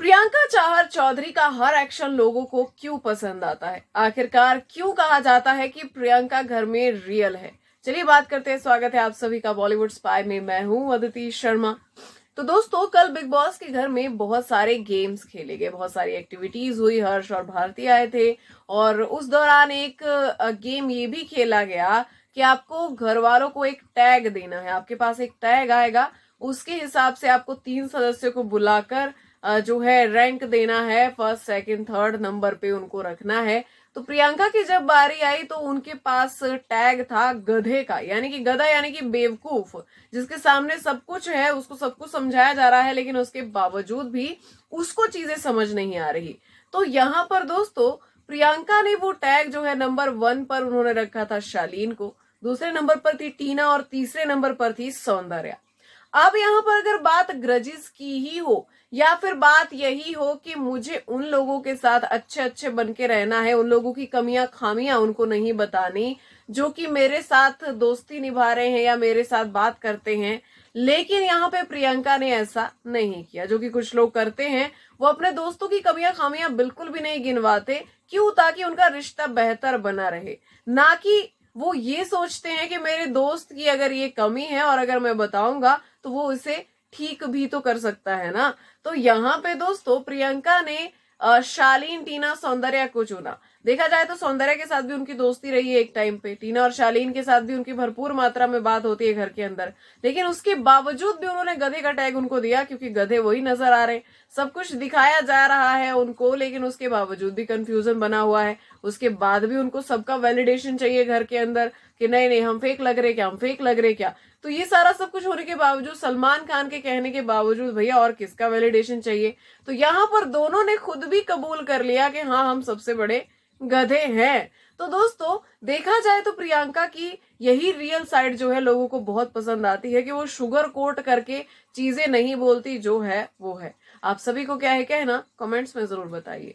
प्रियंका चाहर चौधरी का हर एक्शन लोगों को क्यों पसंद आता है आखिरकार क्यों कहा जाता है कि प्रियंका घर में रियल है चलिए बात करते हैं स्वागत है आप सभी का बॉलीवुड स्पाई में मैं हूं अदिति शर्मा तो दोस्तों कल बिग बॉस के घर में बहुत सारे गेम्स खेले गए बहुत सारी एक्टिविटीज हुई हर्ष और भारती आए थे और उस दौरान एक गेम ये भी खेला गया कि आपको घर वालों को एक टैग देना है आपके पास एक टैग आएगा उसके हिसाब से आपको तीन सदस्यों को बुलाकर जो है रैंक देना है फर्स्ट सेकंड थर्ड नंबर पे उनको रखना है तो प्रियंका की जब बारी आई तो उनके पास टैग था गधे का यानी कि गधा यानी कि बेवकूफ जिसके सामने सब कुछ है उसको सब कुछ समझाया जा रहा है लेकिन उसके बावजूद भी उसको चीजें समझ नहीं आ रही तो यहां पर दोस्तों प्रियंका ने वो टैग जो है नंबर वन पर उन्होंने रखा था शालीन को दूसरे नंबर पर थी टीना और तीसरे नंबर पर थी सौंदर्या अब यहाँ पर अगर बात ग्रजिस की ही हो या फिर बात यही हो कि मुझे उन लोगों के साथ अच्छे अच्छे बन के रहना है उन लोगों की कमियां खामियां उनको नहीं बतानी जो कि मेरे साथ दोस्ती निभा रहे हैं या मेरे साथ बात करते हैं लेकिन यहाँ पे प्रियंका ने ऐसा नहीं किया जो कि कुछ लोग करते हैं वो अपने दोस्तों की कमियां खामियां बिल्कुल भी नहीं गिनवाते क्यों ताकि उनका रिश्ता बेहतर बना रहे ना कि वो ये सोचते हैं कि मेरे दोस्त की अगर ये कमी है और अगर मैं बताऊंगा तो वो उसे ठीक भी तो कर सकता है ना तो यहाँ पे दोस्तों प्रियंका ने शालीन टीना सौंदर्या को चुना देखा जाए तो सौंदर्या के साथ भी उनकी दोस्ती रही है एक टाइम पे टीना और शालीन के साथ भी उनकी भरपूर मात्रा में बात होती है घर के अंदर लेकिन उसके बावजूद भी उन्होंने गधे का टैग उनको दिया क्योंकि गधे वही नजर आ रहे हैं सब कुछ दिखाया जा रहा है उनको लेकिन उसके बावजूद भी कंफ्यूजन बना हुआ है उसके बाद भी उनको सबका वेलिडेशन चाहिए घर के अंदर कि नहीं नहीं हम फेक लग रहे क्या हम फेक लग रहे क्या तो ये सारा सब कुछ होने के बावजूद सलमान खान के कहने के बावजूद भैया और किसका वैलिडेशन चाहिए तो यहाँ पर दोनों ने खुद भी कबूल कर लिया कि हाँ हम सबसे बड़े गधे हैं तो दोस्तों देखा जाए तो प्रियंका की यही रियल साइड जो है लोगों को बहुत पसंद आती है कि वो शुगर कोट करके चीजें नहीं बोलती जो है वो है आप सभी को क्या है कहना कमेंट्स में जरूर बताइए